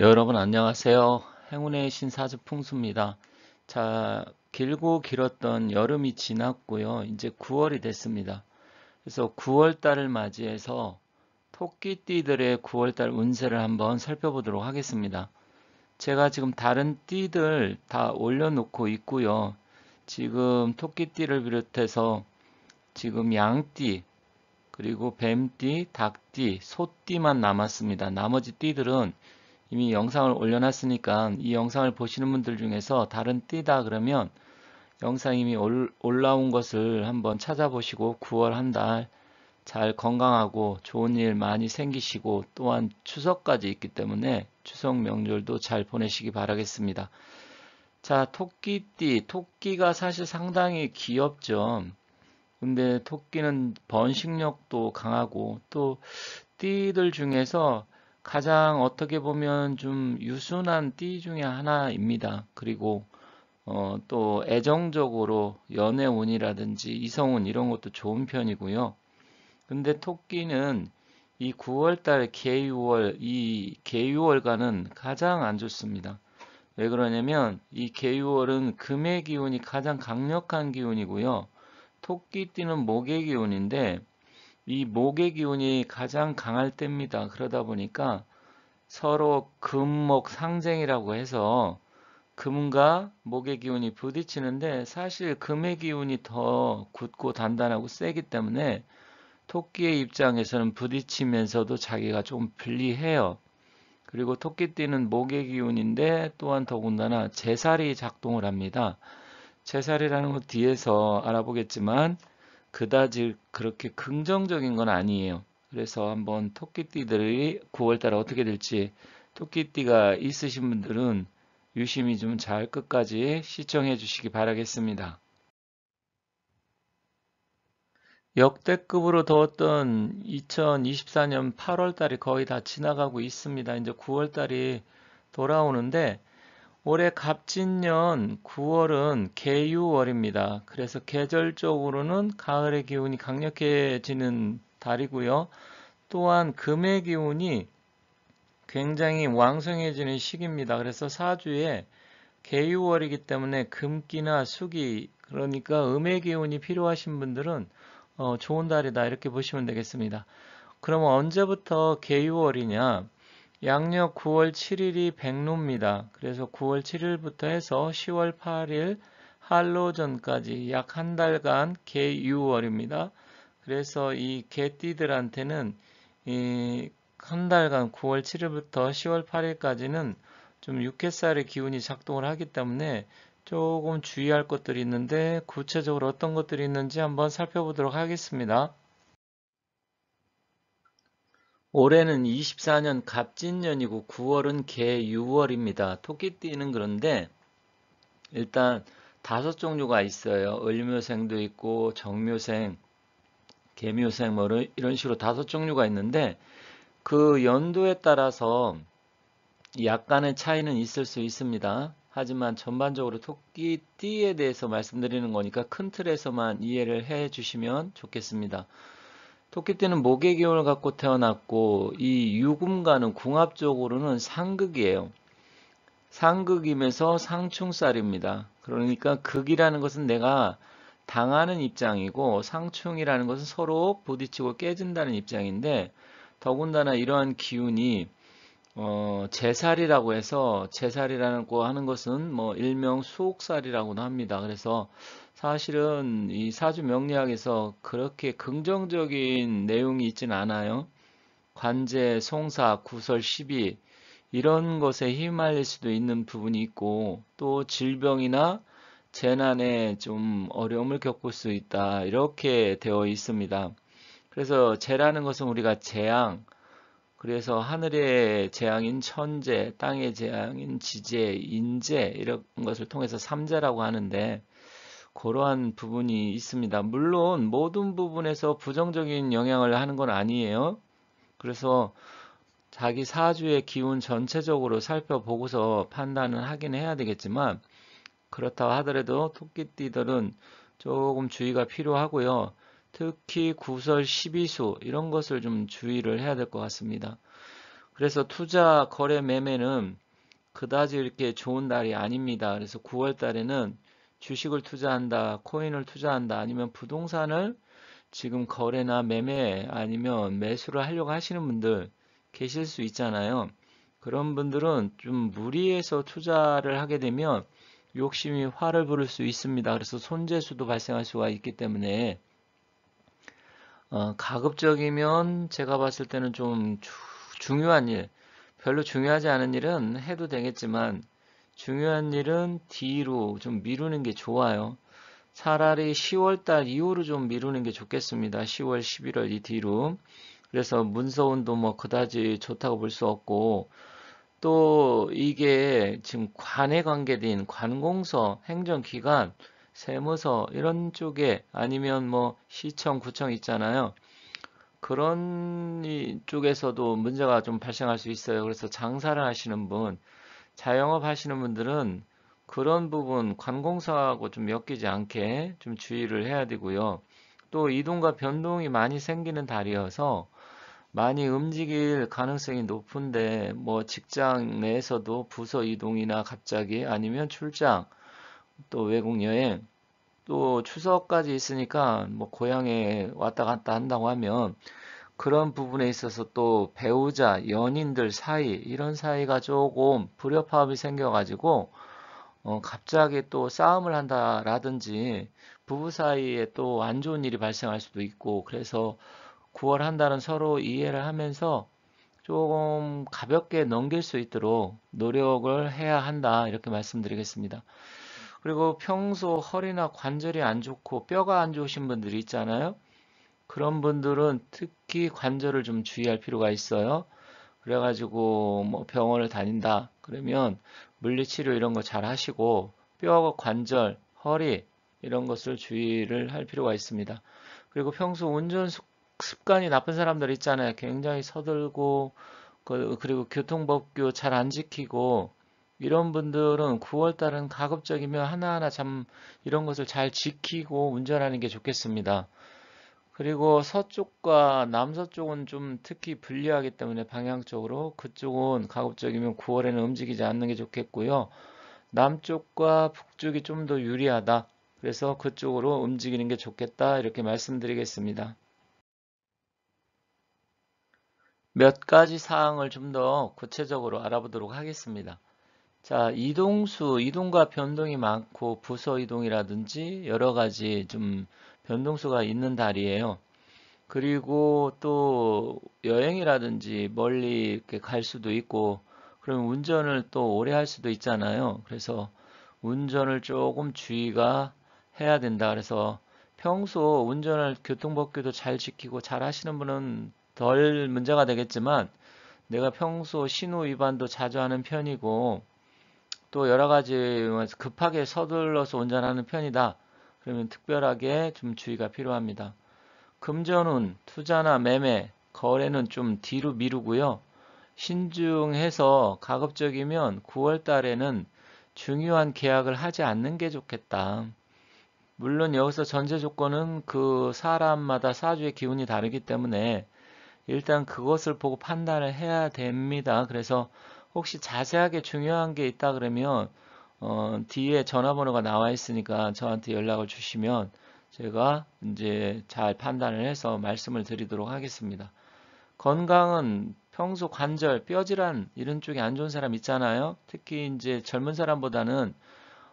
여러분 안녕하세요. 행운의 신사주 풍수입니다. 자, 길고 길었던 여름이 지났고요. 이제 9월이 됐습니다. 그래서 9월달을 맞이해서 토끼띠들의 9월달 운세를 한번 살펴보도록 하겠습니다. 제가 지금 다른 띠들 다 올려놓고 있고요. 지금 토끼띠를 비롯해서 지금 양띠, 그리고 뱀띠, 닭띠, 소띠만 남았습니다. 나머지 띠들은 이미 영상을 올려놨으니까 이 영상을 보시는 분들 중에서 다른 띠다 그러면 영상 이미 올라온 것을 한번 찾아보시고 9월 한 달 잘 건강하고 좋은 일 많이 생기시고 또한 추석까지 있기 때문에 추석 명절도 잘 보내시기 바라겠습니다. 자 토끼띠 토끼가 사실 상당히 귀엽죠. 근데 토끼는 번식력도 강하고 또 띠들 중에서 가장 어떻게 보면 좀 유순한 띠 중에 하나입니다. 그리고 어, 또 애정적으로 연애운이라든지 이성운 이런 것도 좋은 편이고요. 근데 토끼는 이 9월달 개유월 이 개유월과는 가장 안 좋습니다. 왜 그러냐면 이 개유월은 금의 기운이 가장 강력한 기운이고요. 토끼띠는 목의 기운인데 이 목의 기운이 가장 강할 때입니다. 그러다 보니까 서로 금목 상쟁이라고 해서 금과 목의 기운이 부딪히는데 사실 금의 기운이 더 굳고 단단하고 세기 때문에 토끼의 입장에서는 부딪히면서도 자기가 좀 불리해요. 그리고 토끼띠는 목의 기운인데 또한 더군다나 제살이 작동을 합니다. 제살이라는 것 뒤에서 알아보겠지만 그다지 그렇게 긍정적인 건 아니에요. 그래서 한번 토끼띠들이 9월달에 어떻게 될지 토끼띠가 있으신 분들은 유심히 좀 잘 끝까지 시청해 주시기 바라겠습니다. 역대급으로 더웠던 2024년 8월달이 거의 다 지나가고 있습니다. 이제 9월달이 돌아오는데 올해 갑진년 9월은 개유월입니다. 그래서 계절적으로는 가을의 기운이 강력해지는 달이고요. 또한 금의 기운이 굉장히 왕성해지는 시기입니다. 그래서 사주에 개유월이기 때문에 금기나 수기 그러니까 음의 기운이 필요하신 분들은 어, 좋은 달이다 이렇게 보시면 되겠습니다. 그럼 언제부터 개유월이냐? 양력 9월 7일이 백로입니다. 그래서 9월 7일부터 해서 10월 8일 할로전까지 약 한 달간 개유월입니다. 그래서 이 개띠들한테는 이 한 달간 9월 7일부터 10월 8일까지는 좀 육회살의 기운이 작동을 하기 때문에 조금 주의할 것들이 있는데 구체적으로 어떤 것들이 있는지 한번 살펴보도록 하겠습니다. 올해는 24년 갑진년이고 9월은 개 6월입니다. 토끼띠는 그런데 일단 다섯 종류가 있어요. 을묘생도 있고 정묘생, 개묘생 뭐 이런 식으로 다섯 종류가 있는데 그 연도에 따라서 약간의 차이는 있을 수 있습니다. 하지만 전반적으로 토끼띠에 대해서 말씀드리는 거니까 큰 틀에서만 이해를 해 주시면 좋겠습니다. 토끼띠는 목의 기운을 갖고 태어났고 이 유금과는 궁합적으로는 상극이에요. 상극이면서 상충살입니다. 그러니까 극이라는 것은 내가 당하는 입장이고 상충이라는 것은 서로 부딪히고 깨진다는 입장인데 더군다나 이러한 기운이 어, 제살이라고 해서 제살이라고 하는 것은 뭐 일명 수옥살이라고도 합니다. 그래서 사실은 이 사주 명리학에서 그렇게 긍정적인 내용이 있진 않아요. 관제, 송사, 구설, 시비 이런 것에 휘말릴 수도 있는 부분이 있고 또 질병이나 재난에 좀 어려움을 겪을 수 있다 이렇게 되어 있습니다. 그래서 재라는 것은 우리가 재앙, 그래서 하늘의 재앙인 천재, 땅의 재앙인 지재, 인재 이런 것을 통해서 삼재라고 하는데 그러한 부분이 있습니다. 물론 모든 부분에서 부정적인 영향을 하는 건 아니에요. 그래서 자기 사주의 기운 전체적으로 살펴보고서 판단을 하긴 해야 되겠지만 그렇다고 하더라도 토끼띠들은 조금 주의가 필요하고요. 특히 구설 12수 이런 것을 좀 주의를 해야 될 것 같습니다. 그래서 투자 거래 매매는 그다지 이렇게 좋은 날이 아닙니다. 그래서 9월 달에는 주식을 투자한다, 코인을 투자한다, 아니면 부동산을 지금 거래나 매매 아니면 매수를 하려고 하시는 분들 계실 수 있잖아요. 그런 분들은 좀 무리해서 투자를 하게 되면 욕심이 화를 부를 수 있습니다. 그래서 손재수도 발생할 수가 있기 때문에 어, 가급적이면 제가 봤을 때는 좀 주, 중요한 일, 별로 중요하지 않은 일은 해도 되겠지만 중요한 일은 뒤로 좀 미루는 게 좋아요. 차라리 10월달 이후로 좀 미루는 게 좋겠습니다. 10월, 11월 이 뒤로. 그래서 문서운도 뭐 그다지 좋다고 볼 수 없고 또 이게 지금 관에 관계된 관공서 행정기관 세무서 이런 쪽에 아니면 뭐 시청, 구청 있잖아요. 그런 쪽에서도 문제가 좀 발생할 수 있어요. 그래서 장사를 하시는 분, 자영업 하시는 분들은 그런 부분 관공서하고 좀 엮이지 않게 좀 주의를 해야 되고요. 또 이동과 변동이 많이 생기는 달이어서 많이 움직일 가능성이 높은데 뭐 직장 내에서도 부서 이동이나 갑자기 아니면 출장 또 외국 여행, 또 추석까지 있으니까 뭐 고향에 왔다 갔다 한다고 하면 그런 부분에 있어서 또 배우자, 연인들 사이 이런 사이가 조금 불협화음이 생겨가지고 어, 갑자기 또 싸움을 한다라든지 부부 사이에 또 안 좋은 일이 발생할 수도 있고 그래서 9월 한 달은 서로 이해를 하면서 조금 가볍게 넘길 수 있도록 노력을 해야 한다 이렇게 말씀드리겠습니다. 그리고 평소 허리나 관절이 안 좋고 뼈가 안 좋으신 분들이 있잖아요. 그런 분들은 특히 관절을 좀 주의할 필요가 있어요. 그래가지고 뭐 병원을 다닌다 그러면 물리치료 이런 거 잘 하시고 뼈, 와 관절, 허리 이런 것을 주의를 할 필요가 있습니다. 그리고 평소 운전 습관이 나쁜 사람들 있잖아요. 굉장히 서둘고 그, 그리고 교통법규 잘 안 지키고 이런 분들은 9월달은 가급적이면 하나하나 참 이런 것을 잘 지키고 운전하는 게 좋겠습니다. 그리고 서쪽과 남서쪽은 좀 특히 불리하기 때문에 방향적으로 그쪽은 가급적이면 9월에는 움직이지 않는 게 좋겠고요. 남쪽과 북쪽이 좀 더 유리하다. 그래서 그쪽으로 움직이는 게 좋겠다 이렇게 말씀드리겠습니다. 몇 가지 사항을 좀 더 구체적으로 알아보도록 하겠습니다. 자, 이동수, 이동과 변동이 많고 부서 이동이라든지 여러 가지 좀 변동수가 있는 달이에요. 그리고 또 여행이라든지 멀리 이렇게 갈 수도 있고 그러면 운전을 또 오래 할 수도 있잖아요. 그래서 운전을 조금 주의가 해야 된다. 그래서 평소 운전을 교통법규도 잘 지키고 잘 하시는 분은 덜 문제가 되겠지만 내가 평소 신호 위반도 자주 하는 편이고 또 여러 가지 급하게 서둘러서 운전하는 편이다. 그러면 특별하게 좀 주의가 필요합니다. 금전운, 투자나 매매, 거래는 좀 뒤로 미루고요. 신중해서 가급적이면 9월 달에는 중요한 계약을 하지 않는 게 좋겠다. 물론 여기서 전제 조건은 그 사람마다 사주의 기운이 다르기 때문에 일단 그것을 보고 판단을 해야 됩니다. 그래서 혹시 자세하게 중요한 게 있다 그러면 어, 뒤에 전화번호가 나와 있으니까 저한테 연락을 주시면 제가 이제 잘 판단을 해서 말씀을 드리도록 하겠습니다. 건강은 평소 관절, 뼈 질환 이런 쪽에 안 좋은 사람 있잖아요. 특히 이제 젊은 사람보다는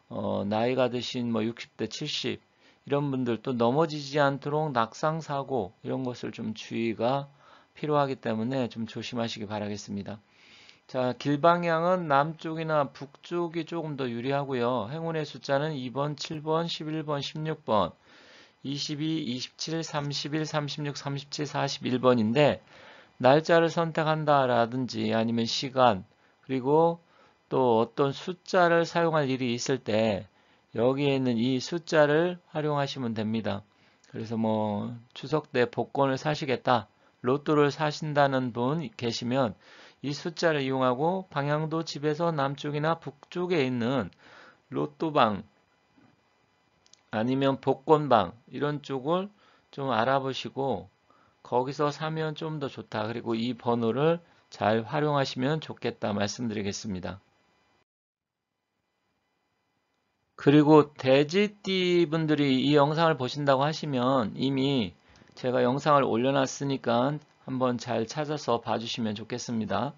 어, 나이가 드신 뭐 60대, 70 이런 분들 또 넘어지지 않도록 낙상 사고 이런 것을 좀 주의가 필요하기 때문에 좀 조심하시기 바라겠습니다. 자, 길 방향은 남쪽이나 북쪽이 조금 더 유리하고요. 행운의 숫자는 2번, 7번, 11번, 16번, 22, 27, 31, 36, 37, 41번인데 날짜를 선택한다라든지 아니면 시간 그리고 또 어떤 숫자를 사용할 일이 있을 때 여기에 있는 이 숫자를 활용하시면 됩니다. 그래서 뭐 추석 때 복권을 사시겠다, 로또를 사신다는 분 계시면 이 숫자를 이용하고 방향도 집에서 남쪽이나 북쪽에 있는 로또방 아니면 복권방 이런 쪽을 좀 알아보시고 거기서 사면 좀 더 좋다. 그리고 이 번호를 잘 활용하시면 좋겠다 말씀드리겠습니다. 그리고 돼지띠 분들이 이 영상을 보신다고 하시면 이미 제가 영상을 올려놨으니까 한번 잘 찾아서 봐주시면 좋겠습니다.